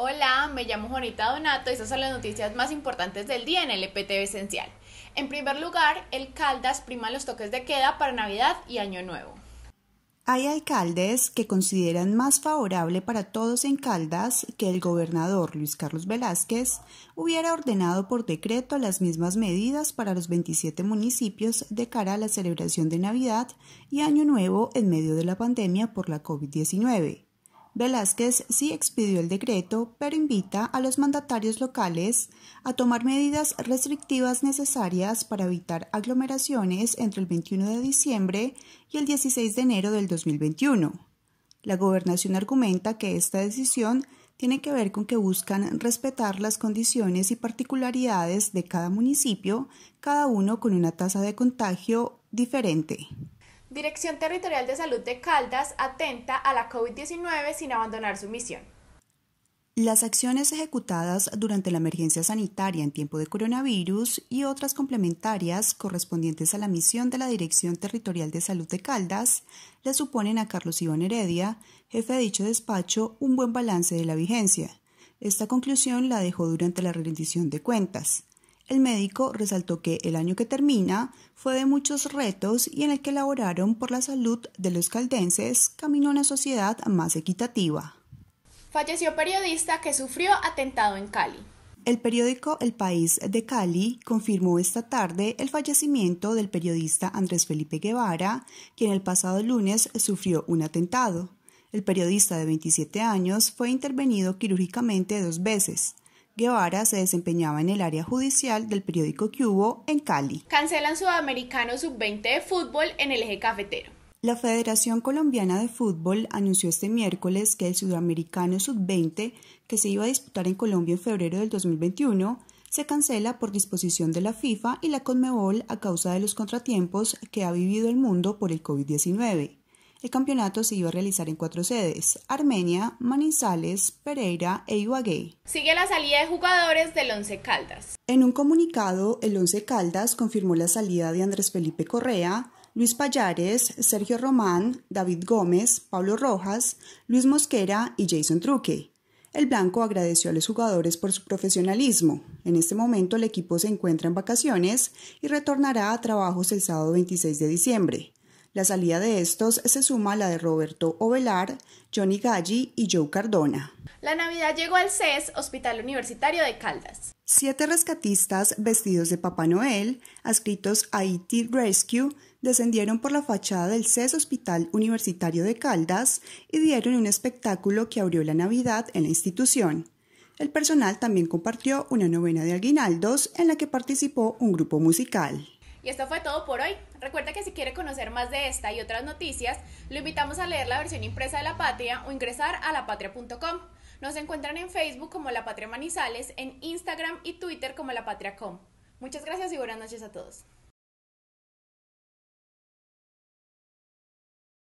Hola, me llamo Juanita Donato y estas son las noticias más importantes del día en el EPTV Esencial. En primer lugar, el Caldas prima los toques de queda para Navidad y Año Nuevo. Hay alcaldes que consideran más favorable para todos en Caldas que el gobernador Luis Carlos Velázquez hubiera ordenado por decreto las mismas medidas para los 27 municipios de cara a la celebración de Navidad y Año Nuevo en medio de la pandemia por la COVID-19. Velázquez sí expidió el decreto, pero invita a los mandatarios locales a tomar medidas restrictivas necesarias para evitar aglomeraciones entre el 21 de diciembre y el 16 de enero del 2021. La gobernación argumenta que esta decisión tiene que ver con que buscan respetar las condiciones y particularidades de cada municipio, cada uno con una tasa de contagio diferente. Dirección Territorial de Salud de Caldas atenta a la COVID-19 sin abandonar su misión. Las acciones ejecutadas durante la emergencia sanitaria en tiempo de coronavirus y otras complementarias correspondientes a la misión de la Dirección Territorial de Salud de Caldas le suponen a Carlos Iván Heredia, jefe de dicho despacho, un buen balance de la vigencia. Esta conclusión la dejó durante la rendición de cuentas. El médico resaltó que el año que termina fue de muchos retos y en el que laboraron por la salud de los caldenses camino a una sociedad más equitativa. Falleció periodista que sufrió atentado en Cali. El periódico El País de Cali confirmó esta tarde el fallecimiento del periodista Andrés Felipe Guevara, quien el pasado lunes sufrió un atentado. El periodista de 27 años fue intervenido quirúrgicamente dos veces. Guevara se desempeñaba en el área judicial del periódico Cubo en Cali. Cancelan Sudamericano Sub-20 de fútbol en el eje cafetero. La Federación Colombiana de Fútbol anunció este miércoles que el Sudamericano Sub-20, que se iba a disputar en Colombia en febrero del 2021, se cancela por disposición de la FIFA y la CONMEBOL a causa de los contratiempos que ha vivido el mundo por el COVID-19. El campeonato se iba a realizar en cuatro sedes, Armenia, Manizales, Pereira e Ibagué. Sigue la salida de jugadores del Once Caldas. En un comunicado, el Once Caldas confirmó la salida de Andrés Felipe Correa, Luis Payares, Sergio Román, David Gómez, Pablo Rojas, Luis Mosquera y Jason Truque. El Blanco agradeció a los jugadores por su profesionalismo. En este momento el equipo se encuentra en vacaciones y retornará a trabajos el sábado 26 de diciembre. La salida de estos se suma a la de Roberto Ovelar, Johnny Galli y Joe Cardona. La Navidad llegó al CES, Hospital Universitario de Caldas. Siete rescatistas vestidos de Papá Noel, adscritos a IT e Rescue, descendieron por la fachada del CES Hospital Universitario de Caldas y dieron un espectáculo que abrió la Navidad en la institución. El personal también compartió una novena de aguinaldos en la que participó un grupo musical. Y esto fue todo por hoy. Recuerda que si quiere conocer más de esta y otras noticias, lo invitamos a leer la versión impresa de La Patria o ingresar a lapatria.com. Nos encuentran en Facebook como La Patria Manizales, en Instagram y Twitter como La Patria.com. Muchas gracias y buenas noches a todos.